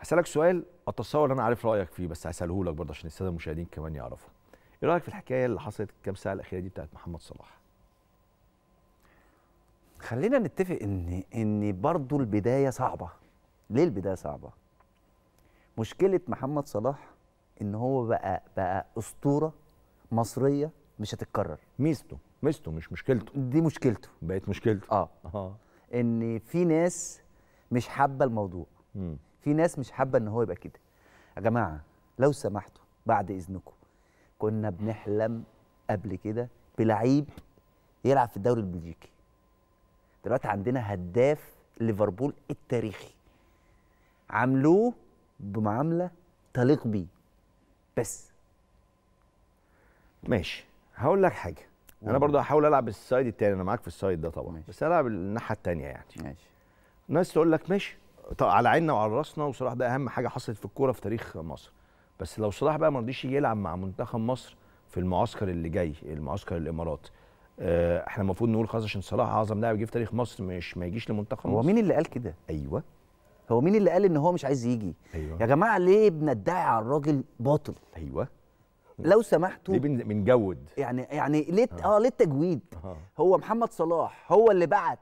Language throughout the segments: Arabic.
هسألك سؤال أتصور أنا عارف رأيك فيه بس هسأله لك برضه عشان السادة المشاهدين كمان يعرفوا. إيه رأيك في الحكاية اللي حصلت الكام ساعة الأخيرة دي بتاعت محمد صلاح؟ خلينا نتفق إن إن برضه البداية صعبة. ليه البداية صعبة؟ مشكلة محمد صلاح إن هو بقى بقى أسطورة مصرية مش هتتكرر. ميزته ميزته مش مشكلته. دي مشكلته. بقت مشكلته. آه. آه. إن في ناس مش حابة الموضوع. مم. في ناس مش حابه ان هو يبقى كده يا جماعه لو سمحتوا بعد اذنكم كنا بنحلم قبل كده بلعيب يلعب في الدوري البلجيكي دلوقتي عندنا هداف ليفربول التاريخي عاملوه بمعامله تليق بيه بس ماشي هقول لك حاجه انا برضه هحاول العب السايد التاني انا معاك في السايد ده طبعا ماشي. بس العب الناحيه التانيه يعني ماشي ناس تقول لك ماشي على عيننا وعلى راسنا وصلاح ده اهم حاجه حصلت في الكوره في تاريخ مصر بس لو صلاح بقى ما رضيش يلعب مع منتخب مصر في المعسكر اللي جاي المعسكر الامارات آه، احنا المفروض نقول خلاص عشان صلاح اعظم لاعب جه في تاريخ مصر مش ما يجيش لمنتخب مصر هو مين اللي قال كده ايوه هو مين اللي قال ان هو مش عايز يجي أيوة. يا جماعه ليه بندعي على الراجل باطل ايوه لو سمحتوا ليه بنجود يعني يعني ليه اه, آه ليه التجويد آه. هو محمد صلاح هو اللي بعت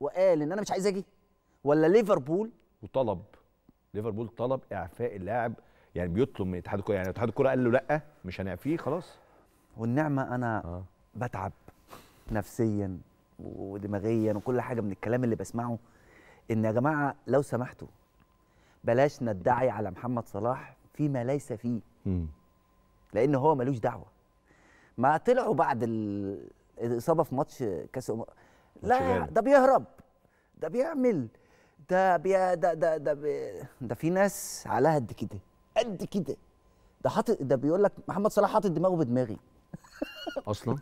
وقال ان انا مش عايز اجي ولا ليفربول وطلب ليفربول طلب اعفاء اللاعب يعني بيطلب من اتحاد الكره يعني اتحاد الكره قال له لا مش هنعفيه خلاص والنعمه انا آه. بتعب نفسيا ودماغيا وكل حاجه من الكلام اللي بسمعه ان يا جماعه لو سمحتوا بلاش ندعي على محمد صلاح فيما ليس فيه م. لان هو ملوش دعوه ما طلعوا بعد الاصابه في ماتش كاس لا ده بيهرب ده بيعمل ده بي ده ده ده بي ده في ناس عليها قد كده قد كده ده حاطط ده بيقول لك محمد صلاح حاطط دماغه بدماغي اصلا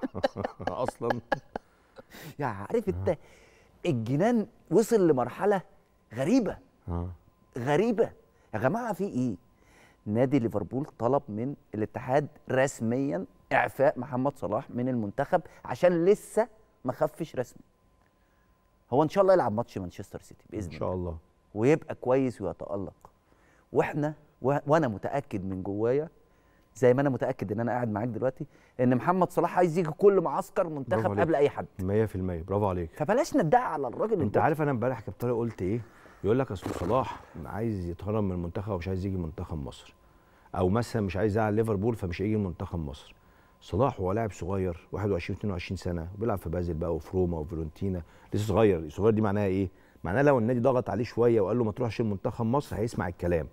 اصلا يا عارف انت آه. الجنان وصل لمرحله غريبه آه. غريبه يا جماعه في ايه نادي ليفربول طلب من الاتحاد رسميا اعفاء محمد صلاح من المنتخب عشان لسه ما خفش رسمي هو ان شاء الله يلعب ماتش مانشستر سيتي باذن الله ان شاء الله ويبقى كويس ويتالق واحنا و... وانا متاكد من جوايا زي ما انا متاكد ان انا قاعد معاك دلوقتي ان محمد صلاح عايز يجي كل معسكر منتخب قبل اي حد 100% برافو عليك فبلاش ندعي على الراجل انت عارف انا امبارح كابتن قلت ايه يقول لك اصل صلاح عايز يتهرب من المنتخب ومش عايز يجي منتخب مصر او مثلا مش عايز يلعب ليفربول فمش هيجي منتخب مصر صلاح هو لاعب صغير 21 22 سنه وبيلعب في بازل بقى وفي روما وفيرونتينا لسه صغير صغير دي معناها ايه معناها لو النادي ضغط عليه شويه وقال له ما تروحش لمنتخب مصر هيسمع الكلام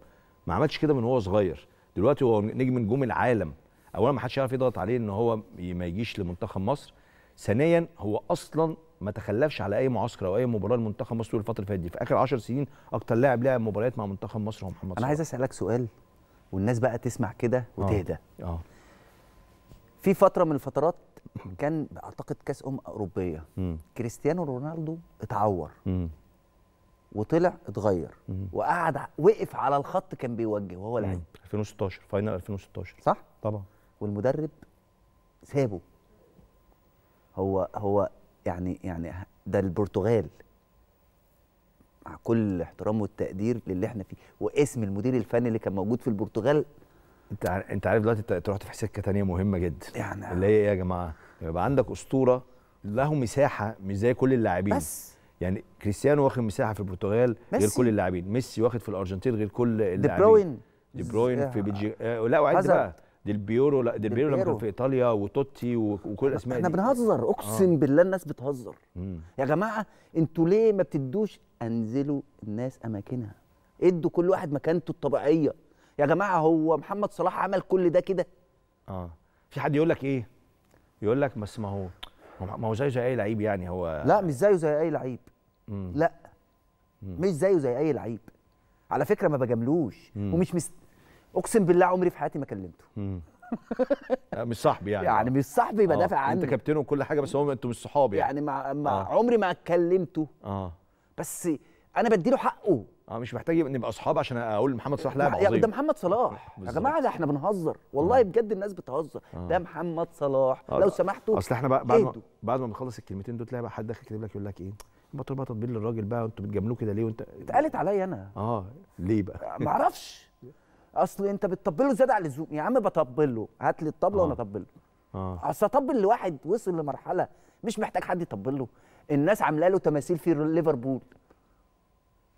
ما عملش كده من هو صغير دلوقتي هو نجم نجوم العالم اولا ما حدش يعرف يضغط عليه ان هو ما يجيش لمنتخب مصر ثانيا هو اصلا ما تخلفش على اي معسكر او اي مباراه لمنتخب مصر طول الفتره اللي فاتت دي في اخر 10 سنين اكتر لاعب لعب مباريات مع منتخب مصر هو محمد صلاح انا عايز اسالك سؤال والناس بقى تسمع كده آه. وتهدى اه, آه. في فتره من الفترات كان اعتقد كاس امم اوروبيه كريستيانو رونالدو اتعور وطلع اتغير وقعد وقف على الخط كان بيوجه وهو لعيب 2016 فاينل 2016 صح طبعا والمدرب سابه هو هو يعني يعني ده البرتغال مع كل الاحترام والتقدير للي احنا فيه واسم المدير الفني اللي كان موجود في البرتغال انت انت عارف دلوقتي انت رحت في سكه ثانيه مهمه جدا يعني اللي هي ايه يا جماعه؟ يبقى عندك اسطوره له مساحه مش زي كل اللاعبين بس يعني كريستيانو واخد مساحه في البرتغال غير كل اللاعبين ميسي واخد في الارجنتين غير كل اللاعبين دي بروين دي بروين في بلجيكا آه لا وعد بقى دي البيورو لا دي البيورو لما كان في ايطاليا وتوتي وكل الاسماء احنا بنهزر آه. اقسم آه. بالله الناس بتهزر مم. يا جماعه انتوا ليه ما بتدوش انزلوا الناس اماكنها ادوا كل واحد مكانته الطبيعيه يا جماعه هو محمد صلاح عمل كل ده كده اه في حد يقول لك ايه يقول لك بس ما هو ما هو زيه زي اي لعيب يعني هو لا مش زيه زي اي لعيب مم. لا مم. مش زيه زي اي لعيب على فكره ما بجاملوش ومش مست... اقسم بالله عمري في حياتي ما كلمته آه، مش صاحبي يعني يعني مش صاحبي آه. بدافع دافع عنه انت كابتن وكل حاجه بس هو انتوا مش صحابي يعني يعني مع, مع آه. عمري ما كلمته اه بس انا بدي له حقه اه مش محتاج نبقى اصحاب عشان اقول محمد صلاح لاعب عظيم ده محمد صلاح بالزبط. يا جماعه ده احنا بنهزر والله آه. بجد الناس بتهزر آه. ده محمد صلاح آه. لو سمحتوا اصل احنا بعد ما بعد ما بنخلص الكلمتين دول تلاقي بقى حد داخل كاتب لك يقول لك ايه بطل بقى تطبيل للراجل بقى وانتوا بتجاملوه كده ليه وانت اتقالت عليا انا اه ليه بقى ما اعرفش اصل انت بتطبله زياده على اللزوم يا عم بطبله هات لي الطبله آه. وانا اطبله اه اصل اطبل لواحد وصل لمرحله مش محتاج حد يطبله الناس عامله له تماثيل في ليفربول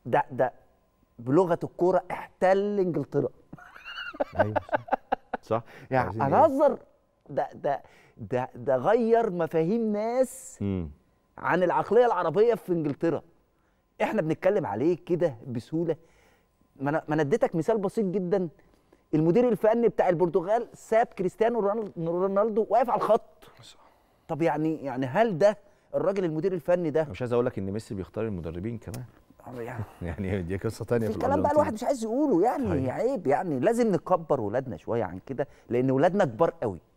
ده ده بلغه الكوره احتل انجلترا ايوه صح يعني انظر ده ده ده ده غير مفاهيم ناس مم. عن العقليه العربيه في انجلترا احنا بنتكلم عليه كده بسهوله ما انا ما اديتك مثال بسيط جدا المدير الفني بتاع البرتغال ساب كريستيانو رونالدو واقف على الخط طب يعني يعني هل ده الراجل المدير الفني ده مش عايز اقول لك ان ميسي بيختار المدربين كمان يعني دي قصه تانية في الكلام بقى الواحد مش عايز يقوله يعني عيب يعني لازم نكبر ولادنا شويه عن كده لان ولادنا كبار قوي